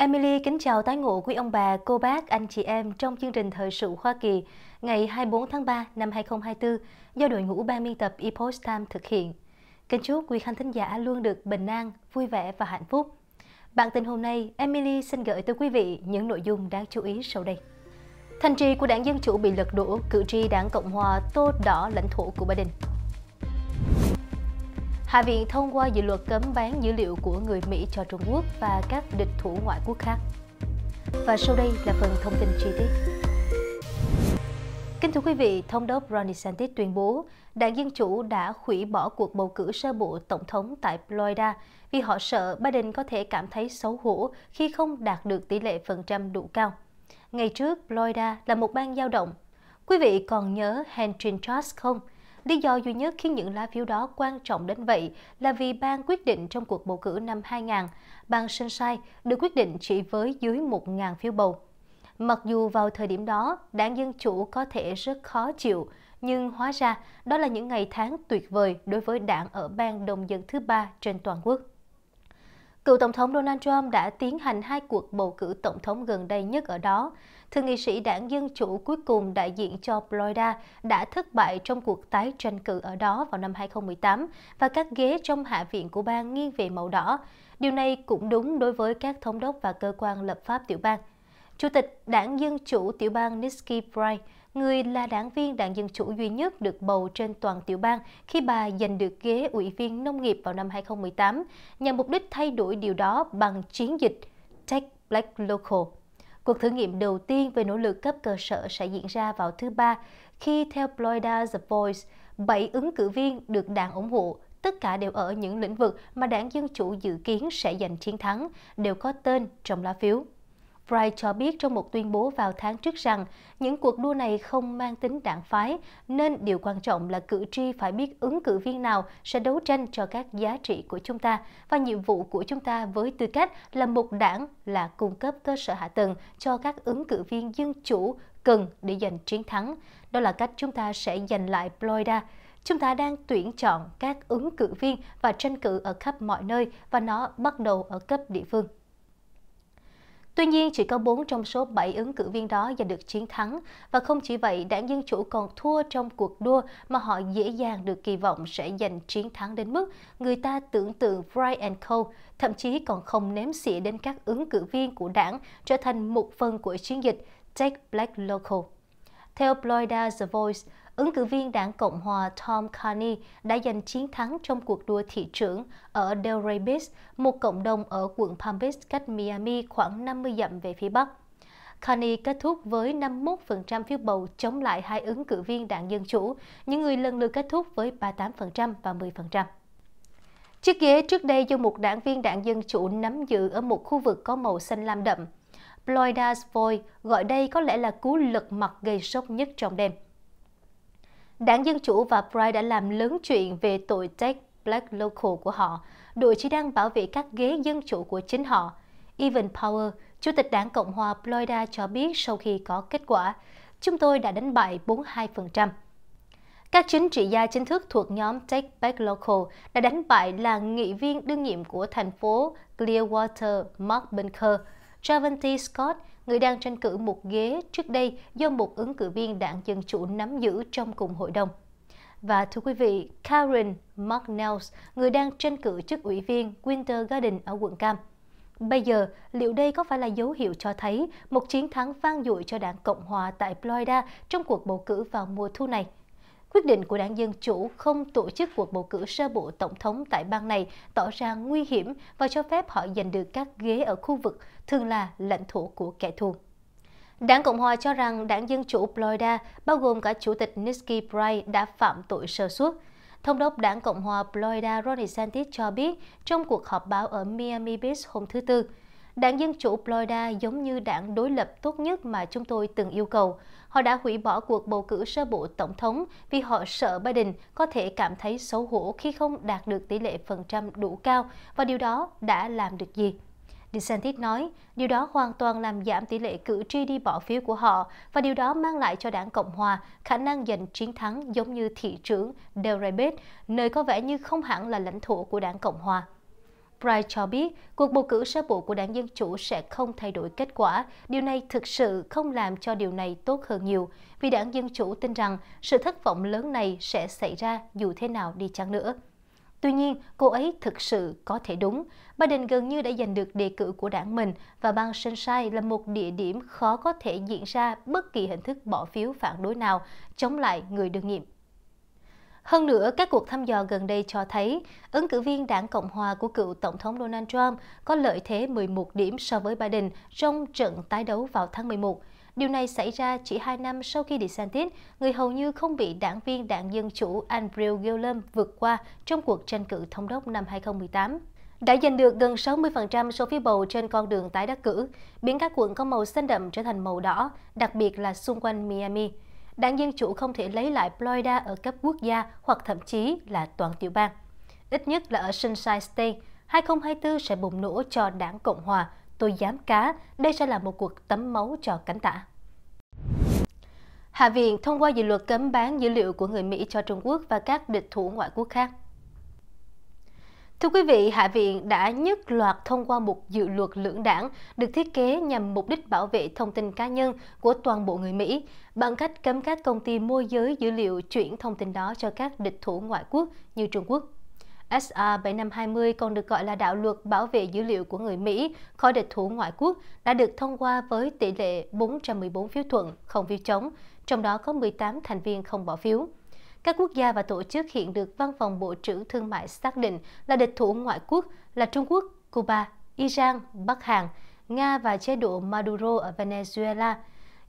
Emily kính chào tái ngộ quý ông bà, cô bác, anh chị em trong chương trình Thời sự Hoa Kỳ ngày 24 tháng 3 năm 2024 do đội ngũ ban biên tập Epoch Time thực hiện. Kính chúc quý khán thính giả luôn được bình an, vui vẻ và hạnh phúc. Bản tin hôm nay, Emily xin gửi tới quý vị những nội dung đáng chú ý sau đây. Thành trì của đảng Dân Chủ bị lật đổ, cử tri đảng Cộng Hòa tô đỏ lãnh thổ của Biden. Hạ viện thông qua dự luật cấm bán dữ liệu của người Mỹ cho Trung Quốc và các địch thủ ngoại quốc khác. Và sau đây là phần thông tin chi tiết. Kính thưa quý vị, Thống đốc Ron DeSantis tuyên bố đảng Dân Chủ đã hủy bỏ cuộc bầu cử sơ bộ tổng thống tại Florida vì họ sợ Biden có thể cảm thấy xấu hổ khi không đạt được tỷ lệ phần trăm đủ cao. Ngày trước, Florida là một bang dao động. Quý vị còn nhớ Henry Charles không? Lý do duy nhất khiến những lá phiếu đó quan trọng đến vậy là vì bang quyết định trong cuộc bầu cử năm 2000, bang Sunshine được quyết định chỉ với dưới 1.000 phiếu bầu. Mặc dù vào thời điểm đó, đảng Dân Chủ có thể rất khó chịu, nhưng hóa ra đó là những ngày tháng tuyệt vời đối với đảng ở bang đồng dân thứ ba trên toàn quốc. Cựu Tổng thống Donald Trump đã tiến hành hai cuộc bầu cử Tổng thống gần đây nhất ở đó. Thượng nghị sĩ đảng Dân Chủ cuối cùng đại diện cho Florida đã thất bại trong cuộc tái tranh cử ở đó vào năm 2018 và các ghế trong Hạ viện của bang nghiêng về màu đỏ. Điều này cũng đúng đối với các thống đốc và cơ quan lập pháp tiểu bang. Chủ tịch đảng Dân Chủ tiểu bang Nikki Bright, người là đảng viên đảng Dân Chủ duy nhất được bầu trên toàn tiểu bang khi bà giành được ghế ủy viên nông nghiệp vào năm 2018, nhằm mục đích thay đổi điều đó bằng chiến dịch "Take Black Local. Cuộc thử nghiệm đầu tiên về nỗ lực cấp cơ sở sẽ diễn ra vào thứ Ba, khi theo Florida The Voice, 7 ứng cử viên được đảng ủng hộ tất cả đều ở những lĩnh vực mà đảng Dân Chủ dự kiến sẽ giành chiến thắng, đều có tên trong lá phiếu. Bright cho biết trong một tuyên bố vào tháng trước rằng những cuộc đua này không mang tính đảng phái, nên điều quan trọng là cử tri phải biết ứng cử viên nào sẽ đấu tranh cho các giá trị của chúng ta và nhiệm vụ của chúng ta với tư cách là một đảng là cung cấp cơ sở hạ tầng cho các ứng cử viên dân chủ cần để giành chiến thắng. Đó là cách chúng ta sẽ giành lại Florida chúng ta đang tuyển chọn các ứng cử viên và tranh cử ở khắp mọi nơi và nó bắt đầu ở cấp địa phương. Tuy nhiên, chỉ có 4 trong số 7 ứng cử viên đó giành được chiến thắng. Và không chỉ vậy, đảng Dân Chủ còn thua trong cuộc đua mà họ dễ dàng được kỳ vọng sẽ giành chiến thắng đến mức người ta tưởng tượng Brian Cole thậm chí còn không ném xỉa đến các ứng cử viên của đảng trở thành một phần của chiến dịch Take Black Local. Theo Florida The Voice, ứng cử viên đảng Cộng hòa Tom Carney đã giành chiến thắng trong cuộc đua thị trưởng ở Delray Beach, một cộng đồng ở quận Palm Beach cách Miami khoảng 50 dặm về phía Bắc. Carney kết thúc với 51% phiếu bầu chống lại hai ứng cử viên đảng Dân Chủ, những người lần lượt kết thúc với 38% và 10%. Chiếc ghế trước đây do một đảng viên đảng Dân Chủ nắm giữ ở một khu vực có màu xanh lam đậm. Floyda Voy gọi đây có lẽ là cú lật mặt gây sốc nhất trong đêm. Đảng Dân Chủ và Pride đã làm lớn chuyện về tội Tech Black Local của họ, đội chỉ đang bảo vệ các ghế dân chủ của chính họ. Evan Power, Chủ tịch đảng Cộng hòa Florida cho biết sau khi có kết quả, chúng tôi đã đánh bại 42%. Các chính trị gia chính thức thuộc nhóm Take Back Local đã đánh bại là nghị viên đương nhiệm của thành phố Clearwater Mark Bunker, Travanti Scott, người đang tranh cử một ghế trước đây do một ứng cử viên đảng Dân Chủ nắm giữ trong cùng hội đồng. Và thưa quý vị, Karen McNells, người đang tranh cử chức ủy viên Winter Garden ở quận Cam. Bây giờ, liệu đây có phải là dấu hiệu cho thấy một chiến thắng vang dội cho đảng Cộng hòa tại Florida trong cuộc bầu cử vào mùa thu này? Quyết định của đảng Dân Chủ không tổ chức cuộc bầu cử sơ bộ tổng thống tại bang này tỏ ra nguy hiểm và cho phép họ giành được các ghế ở khu vực thường là lãnh thổ của kẻ thù. Đảng Cộng Hòa cho rằng đảng Dân Chủ Florida, bao gồm cả Chủ tịch Nikki Bright, đã phạm tội sơ suất. Thống đốc đảng Cộng Hòa Florida Ron DeSantis cho biết trong cuộc họp báo ở Miami Beach hôm thứ Tư, Đảng Dân Chủ Florida giống như đảng đối lập tốt nhất mà chúng tôi từng yêu cầu. Họ đã hủy bỏ cuộc bầu cử sơ bộ tổng thống vì họ sợ Biden có thể cảm thấy xấu hổ khi không đạt được tỷ lệ phần trăm đủ cao và điều đó đã làm được gì. DeSantis nói, điều đó hoàn toàn làm giảm tỷ lệ cử tri đi bỏ phiếu của họ và điều đó mang lại cho đảng Cộng Hòa khả năng giành chiến thắng giống như thị trưởng Del Rebet, nơi có vẻ như không hẳn là lãnh thổ của đảng Cộng Hòa. Bright cho biết cuộc bầu cử sơ bộ của đảng Dân Chủ sẽ không thay đổi kết quả. Điều này thực sự không làm cho điều này tốt hơn nhiều, vì đảng Dân Chủ tin rằng sự thất vọng lớn này sẽ xảy ra dù thế nào đi chăng nữa. Tuy nhiên, cô ấy thực sự có thể đúng. Biden gần như đã giành được đề cử của đảng mình và bang Sunshine là một địa điểm khó có thể diễn ra bất kỳ hình thức bỏ phiếu phản đối nào chống lại người đương nhiệm hơn nữa, các cuộc thăm dò gần đây cho thấy ứng cử viên đảng Cộng hòa của cựu Tổng thống Donald Trump có lợi thế 11 điểm so với Biden trong trận tái đấu vào tháng 11. Điều này xảy ra chỉ 2 năm sau khi DeSantis, người hầu như không bị đảng viên đảng Dân Chủ Andrew Gillum vượt qua trong cuộc tranh cử thống đốc năm 2018 đã giành được gần 60% số phiếu bầu trên con đường tái đắc cử, biến các quận có màu xanh đậm trở thành màu đỏ, đặc biệt là xung quanh Miami đảng Dân Chủ không thể lấy lại Florida ở cấp quốc gia hoặc thậm chí là toàn tiểu bang. Ít nhất là ở Sunshine State, 2024 sẽ bùng nổ cho đảng Cộng Hòa. Tôi dám cá, đây sẽ là một cuộc tắm máu cho cánh tả. Hạ viện thông qua dự luật cấm bán dữ liệu của người Mỹ cho Trung Quốc và các địch thủ ngoại quốc khác. Thưa quý vị, Hạ viện đã nhất loạt thông qua một dự luật lưỡng đảng được thiết kế nhằm mục đích bảo vệ thông tin cá nhân của toàn bộ người Mỹ bằng cách cấm các công ty môi giới dữ liệu chuyển thông tin đó cho các địch thủ ngoại quốc như Trung Quốc. SR 7520 còn được gọi là đạo luật bảo vệ dữ liệu của người Mỹ khỏi địch thủ ngoại quốc đã được thông qua với tỷ lệ 414 phiếu thuận, không phiếu chống, trong đó có 18 thành viên không bỏ phiếu. Các quốc gia và tổ chức hiện được Văn phòng Bộ trưởng Thương mại xác định là địch thủ ngoại quốc là Trung Quốc, Cuba, Iran, Bắc Hàn, Nga và chế độ Maduro ở Venezuela.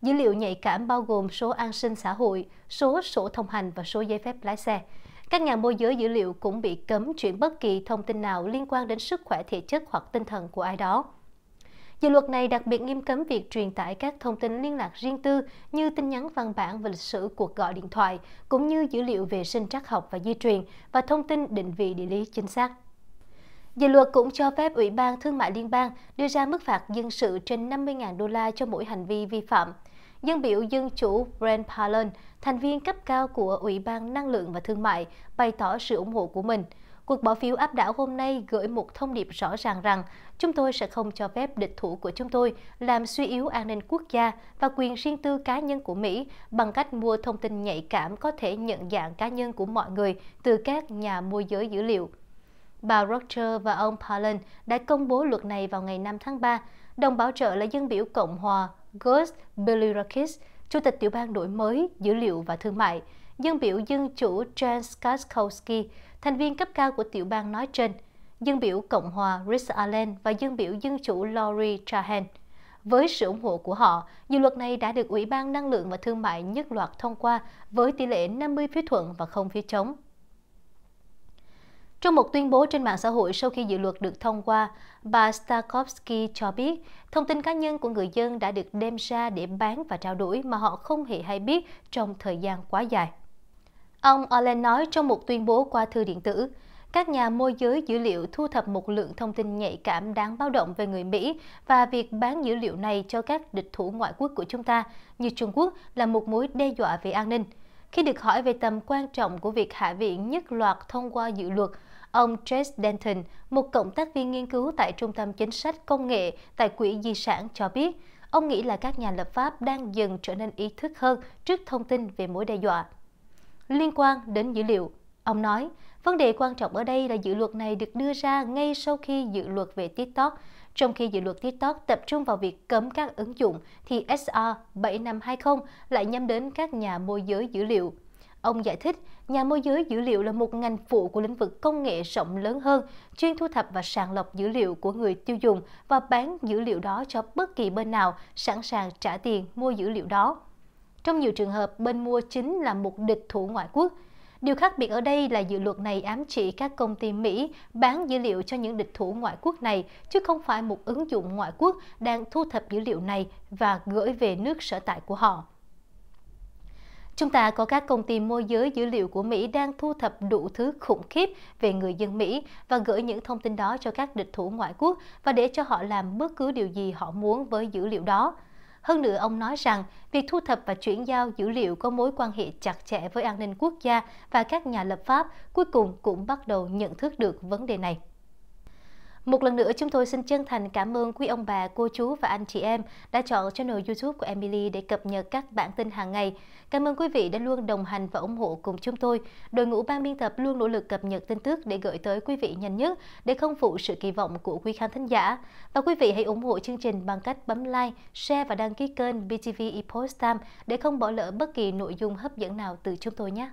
Dữ liệu nhạy cảm bao gồm số an sinh xã hội, số sổ thông hành và số giấy phép lái xe. Các nhà môi giới dữ liệu cũng bị cấm chuyển bất kỳ thông tin nào liên quan đến sức khỏe thể chất hoặc tinh thần của ai đó. Dự luật này đặc biệt nghiêm cấm việc truyền tải các thông tin liên lạc riêng tư như tin nhắn văn bản và lịch sử cuộc gọi điện thoại, cũng như dữ liệu về sinh trắc học và di truyền và thông tin định vị địa lý chính xác. Dự luật cũng cho phép Ủy ban Thương mại Liên bang đưa ra mức phạt dân sự trên 50.000 đô la cho mỗi hành vi vi phạm. Dân biểu dân chủ Brent Palin, thành viên cấp cao của Ủy ban Năng lượng và Thương mại, bày tỏ sự ủng hộ của mình – Cuộc bỏ phiếu áp đảo hôm nay gửi một thông điệp rõ ràng rằng chúng tôi sẽ không cho phép địch thủ của chúng tôi làm suy yếu an ninh quốc gia và quyền riêng tư cá nhân của Mỹ bằng cách mua thông tin nhạy cảm có thể nhận dạng cá nhân của mọi người từ các nhà môi giới dữ liệu. Bà Roger và ông Palin đã công bố luật này vào ngày 5 tháng 3. Đồng bảo trợ là dân biểu Cộng hòa Gus Bilirakis, Chủ tịch Tiểu ban đổi mới, dữ liệu và thương mại, dân biểu dân chủ Jan Skaskowski, thành viên cấp cao của tiểu bang nói trên, dân biểu Cộng hòa Rich Allen và dân biểu dân chủ Lori Trahan. Với sự ủng hộ của họ, dự luật này đã được Ủy ban Năng lượng và Thương mại nhất loạt thông qua với tỷ lệ 50 phiếu thuận và không phiếu chống. Trong một tuyên bố trên mạng xã hội sau khi dự luật được thông qua, bà Starkovsky cho biết thông tin cá nhân của người dân đã được đem ra để bán và trao đổi mà họ không hề hay biết trong thời gian quá dài. Ông Orlen nói trong một tuyên bố qua thư điện tử, các nhà môi giới dữ liệu thu thập một lượng thông tin nhạy cảm đáng báo động về người Mỹ và việc bán dữ liệu này cho các địch thủ ngoại quốc của chúng ta như Trung Quốc là một mối đe dọa về an ninh. Khi được hỏi về tầm quan trọng của việc Hạ viện nhất loạt thông qua dự luật, ông Chase Denton, một cộng tác viên nghiên cứu tại Trung tâm Chính sách Công nghệ tại Quỹ Di sản cho biết, ông nghĩ là các nhà lập pháp đang dần trở nên ý thức hơn trước thông tin về mối đe dọa liên quan đến dữ liệu. Ông nói, vấn đề quan trọng ở đây là dự luật này được đưa ra ngay sau khi dự luật về TikTok. Trong khi dự luật TikTok tập trung vào việc cấm các ứng dụng, thì SR 7520 lại nhắm đến các nhà môi giới dữ liệu. Ông giải thích, nhà môi giới dữ liệu là một ngành phụ của lĩnh vực công nghệ rộng lớn hơn, chuyên thu thập và sàng lọc dữ liệu của người tiêu dùng và bán dữ liệu đó cho bất kỳ bên nào sẵn sàng trả tiền mua dữ liệu đó. Trong nhiều trường hợp, bên mua chính là một địch thủ ngoại quốc. Điều khác biệt ở đây là dự luật này ám chỉ các công ty Mỹ bán dữ liệu cho những địch thủ ngoại quốc này, chứ không phải một ứng dụng ngoại quốc đang thu thập dữ liệu này và gửi về nước sở tại của họ. Chúng ta có các công ty môi giới dữ liệu của Mỹ đang thu thập đủ thứ khủng khiếp về người dân Mỹ và gửi những thông tin đó cho các địch thủ ngoại quốc và để cho họ làm bất cứ điều gì họ muốn với dữ liệu đó. Hơn nữa, ông nói rằng việc thu thập và chuyển giao dữ liệu có mối quan hệ chặt chẽ với an ninh quốc gia và các nhà lập pháp cuối cùng cũng bắt đầu nhận thức được vấn đề này. Một lần nữa, chúng tôi xin chân thành cảm ơn quý ông bà, cô chú và anh chị em đã chọn channel YouTube của Emily để cập nhật các bản tin hàng ngày. Cảm ơn quý vị đã luôn đồng hành và ủng hộ cùng chúng tôi. Đội ngũ ban biên tập luôn nỗ lực cập nhật tin tức để gửi tới quý vị nhanh nhất để không phụ sự kỳ vọng của quý khán thính giả. Và quý vị hãy ủng hộ chương trình bằng cách bấm like, share và đăng ký kênh BTV Epoch Time để không bỏ lỡ bất kỳ nội dung hấp dẫn nào từ chúng tôi nhé.